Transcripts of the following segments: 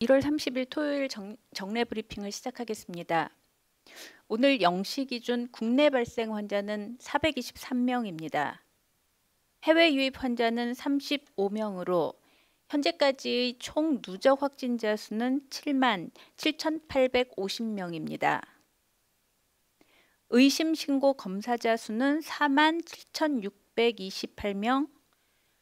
1월 30일 토요일 정, 정례 브리핑을 시작하겠습니다. 오늘 0시 기준 국내 발생 환자는 423명입니다. 해외 유입 환자는 35명으로 현재까지 총 누적 확진자 수는 7만 7,850명입니다. 의심 신고 검사자 수는 4만 7,628명,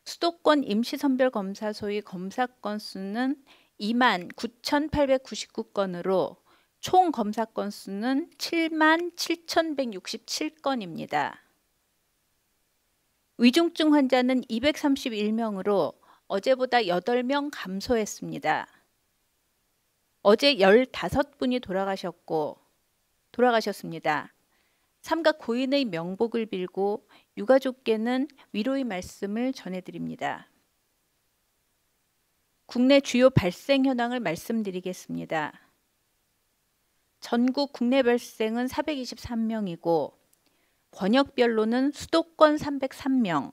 수도권 임시선별검사소의 검사 건수는 2만 9,899건으로 총 검사 건수는 7만 7,167건입니다. 위중증 환자는 231명으로 어제보다 8명 감소했습니다. 어제 15분이 돌아가셨고 돌아가셨습니다. 삼각 고인의 명복을 빌고 유가족께는 위로의 말씀을 전해드립니다. 국내 주요 발생 현황을 말씀드리겠습니다. 전국 국내 발생은 423명이고 권역별로는 수도권 303명,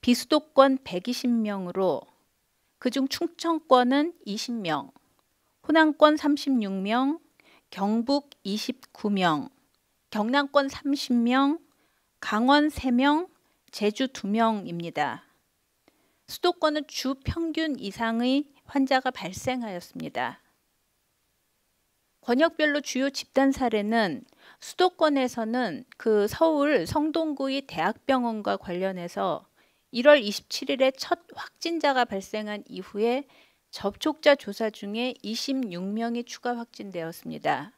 비수도권 120명으로 그중 충청권은 20명, 호남권 36명, 경북 29명, 경남권 30명, 강원 3명, 제주 2명입니다. 수도권은 주 평균 이상의 환자가 발생하였습니다. 권역별로 주요 집단 사례는 수도권에서는 그 서울 성동구의 대학병원과 관련해서 1월 27일에 첫 확진자가 발생한 이후에 접촉자 조사 중에 26명이 추가 확진되었습니다.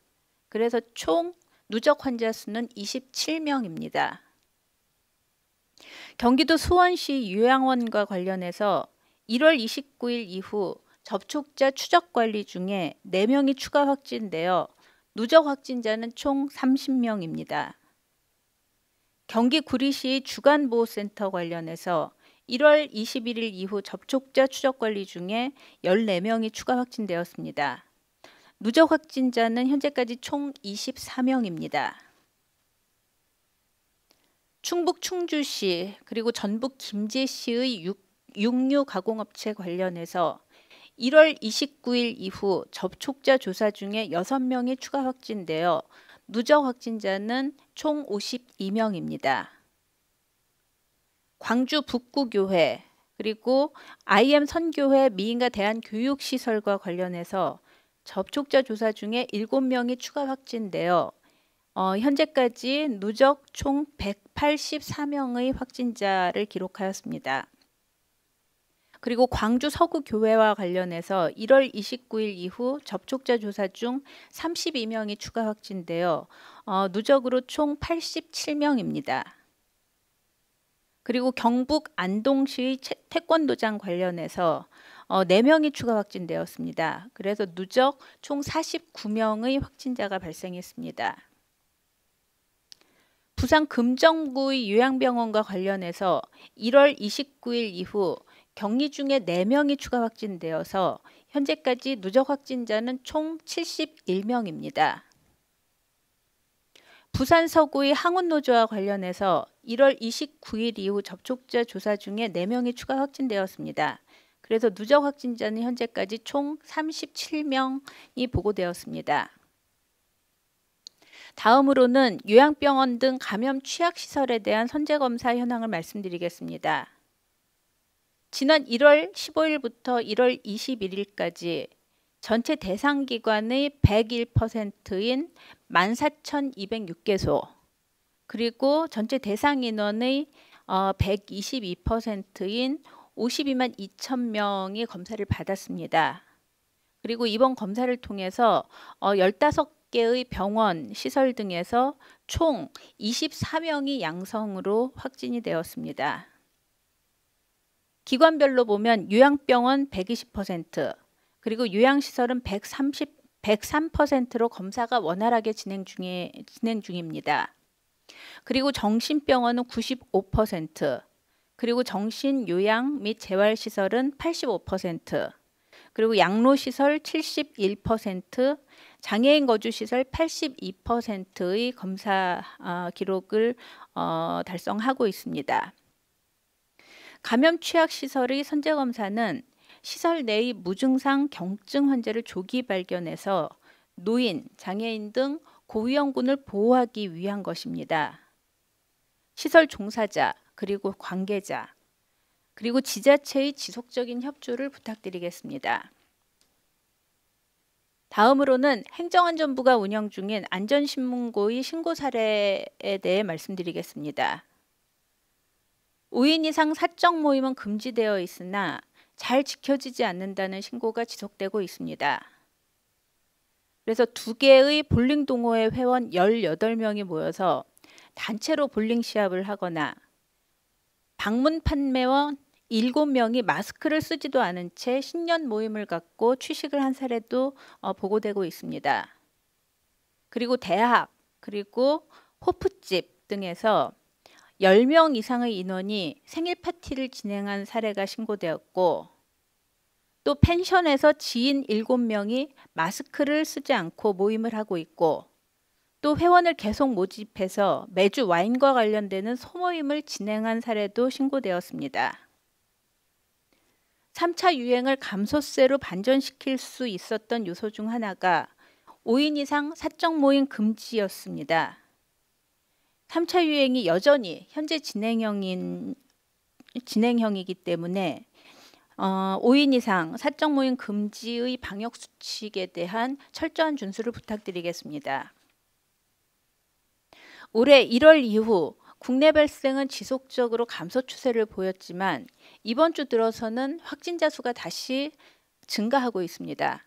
그래서 총 누적 환자 수는 27명입니다. 경기도 수원시 요양원과 관련해서 1월 29일 이후 접촉자 추적 관리 중에 4명이 추가 확진되어 누적 확진자는 총 30명입니다. 경기 구리시 주간보호센터 관련해서 1월 21일 이후 접촉자 추적 관리 중에 14명이 추가 확진되었습니다. 누적 확진자는 현재까지 총 24명입니다. 충북 충주시 그리고 전북 김제시의 육, 류 가공업체 관련해서 1월 29일 이후 접촉자 조사 중에 6명이 추가 확진되어 누적 확진자는 총 52명입니다. 광주 북구교회 그리고 IM 선교회 미인가 대한 교육시설과 관련해서 접촉자 조사 중에 7명이 추가 확진되어 어, 현재까지 누적 총 184명의 확진자를 기록하였습니다. 그리고 광주 서구 교회와 관련해서 1월 29일 이후 접촉자 조사 중 32명이 추가 확진되어 어, 누적으로 총 87명입니다. 그리고 경북 안동시 태권도장 관련해서 어, 4명이 추가 확진되었습니다. 그래서 누적 총 49명의 확진자가 발생했습니다. 부산 금정구의 요양병원과 관련해서 1월 29일 이후 격리 중에 4명이 추가 확진되어서 현재까지 누적 확진자는 총 71명입니다. 부산 서구의 항운노조와 관련해서 1월 29일 이후 접촉자 조사 중에 4명이 추가 확진되었습니다. 그래서 누적 확진자는 현재까지 총 37명이 보고되었습니다. 다음으로는 요양병원 등 감염 취약 시설에 대한 선제 검사 현황을 말씀드리겠습니다. 지난 1월 15일부터 1월 21일까지 전체 대상 기관의 101%인 14,206개소 그리고 전체 대상 인원의 122%인 52만 2천 명이 검사를 받았습니다. 그리고 이번 검사를 통해서 15 어, 개의 병원, 시설 등에서 총 24명이 양성으로 확진이 되었습니다. 기관별로 보면 요양병원 120%, 그리고 요양시설은 130, 103%로 검사가 원활하게 진행, 중에, 진행 중입니다. 그리고 정신병원은 95%, 그리고 정신요양 및 재활시설은 85%, 그리고 양로시설 71%, 장애인 거주시설 82%의 검사 어, 기록을 어, 달성하고 있습니다. 감염 취약 시설의 선제 검사는 시설 내의 무증상 경증 환자를 조기 발견해서 노인, 장애인 등 고위험군을 보호하기 위한 것입니다. 시설 종사자 그리고 관계자 그리고 지자체의 지속적인 협조를 부탁드리겠습니다. 다음으로는 행정안전부가 운영 중인 안전신문고의 신고 사례에 대해 말씀드리겠습니다. 5인 이상 사적 모임은 금지되어 있으나 잘 지켜지지 않는다는 신고가 지속되고 있습니다. 그래서 두 개의 볼링 동호회 회원 18명이 모여서 단체로 볼링 시합을 하거나 방문 판매원 일곱 명이 마스크를 쓰지도 않은 채 신년 모임을 갖고 취식을 한 사례도 어, 보고되고 있습니다. 그리고 대학, 그리고 호프집 등에서 10명 이상의 인원이 생일 파티를 진행한 사례가 신고되었고 또 펜션에서 지인 7명이 마스크를 쓰지 않고 모임을 하고 있고 또 회원을 계속 모집해서 매주 와인과 관련되는 소모임을 진행한 사례도 신고되었습니다. 3차 유행을 감소세로 반전시킬 수 있었던 요소 중 하나가 5인 이상 사적 모임 금지였습니다. 3차 유행이 여전히 현재 진행형인 진행형이기 때문에 어, 5인 이상 사적 모임 금지의 방역 수칙에 대한 철저한 준수를 부탁드리겠습니다. 올해 1월 이후 국내 발생은 지속적으로 감소 추세를 보였지만 이번 주 들어서는 확진자 수가 다시 증가하고 있습니다.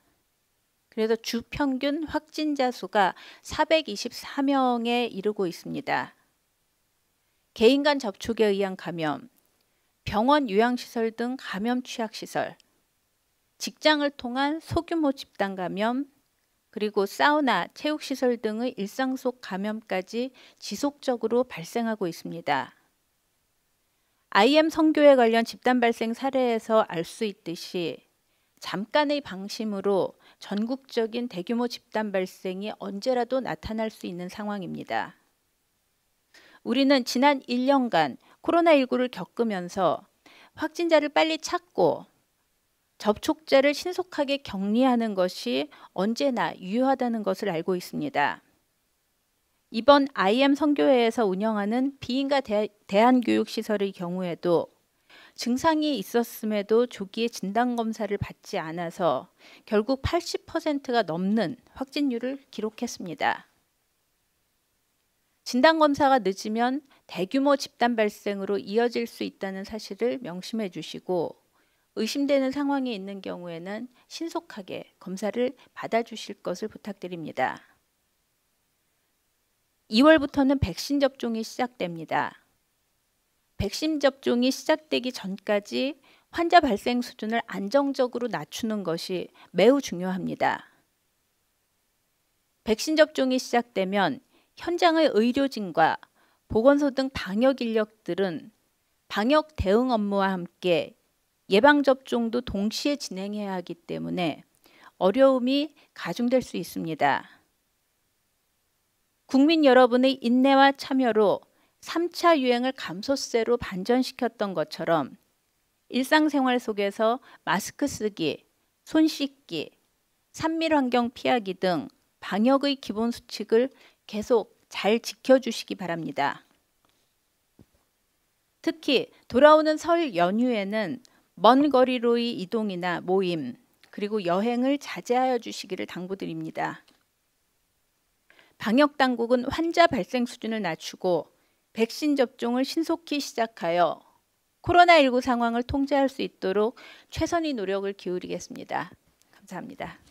그래서 주 평균 확진자 수가 424명에 이르고 있습니다. 개인 간 접촉에 의한 감염, 병원 요양시설 등 감염 취약시설, 직장을 통한 소규모 집단 감염, 그리고 사우나, 체육시설 등의 일상 속 감염까지 지속적으로 발생하고 있습니다. IM 성교회 관련 집단 발생 사례에서 알 수 있듯이 잠깐의 방심으로 전국적인 대규모 집단 발생이 언제라도 나타날 수 있는 상황입니다. 우리는 지난 1년간 코로나19를 겪으면서 확진자를 빨리 찾고 접촉자를 신속하게 격리하는 것이 언제나 유효하다는 것을 알고 있습니다. 이번 IM 선교회에서 운영하는 비인가 대, 한교육시설의 경우에도 증상이 있었음에도 조기에 진단검사를 받지 않아서 결국 80%가 넘는 확진율을 기록했습니다. 진단검사가 늦으면 대규모 집단 발생으로 이어질 수 있다는 사실을 명심해 주시고 의심되는 상황이 있는 경우에는 신속하게 검사를 받아주실 것을 부탁드립니다. 2월부터는 백신 접종이 시작됩니다. 백신 접종이 시작되기 전까지 환자 발생 수준을 안정적으로 낮추는 것이 매우 중요합니다. 백신 접종이 시작되면 현장의 의료진과 보건소 등 방역 인력들은 방역 대응 업무와 함께 예방접종도 동시에 진행해야 하기 때문에 어려움이 가중될 수 있습니다. 국민 여러분의 인내와 참여로 3차 유행을 감소세로 반전시켰던 것처럼 일상생활 속에서 마스크 쓰기, 손 씻기, 산밀 환경 피하기 등 방역의 기본 수칙을 계속 잘 지켜주시기 바랍니다. 특히 돌아오는 설 연휴에는 먼 거리로의 이동이나 모임 그리고 여행을 자제하여 주시기를 당부드립니다. 방역 당국은 환자 발생 수준을 낮추고 백신 접종을 신속히 시작하여 코로나19 상황을 통제할 수 있도록 최선의 노력을 기울이겠습니다. 감사합니다.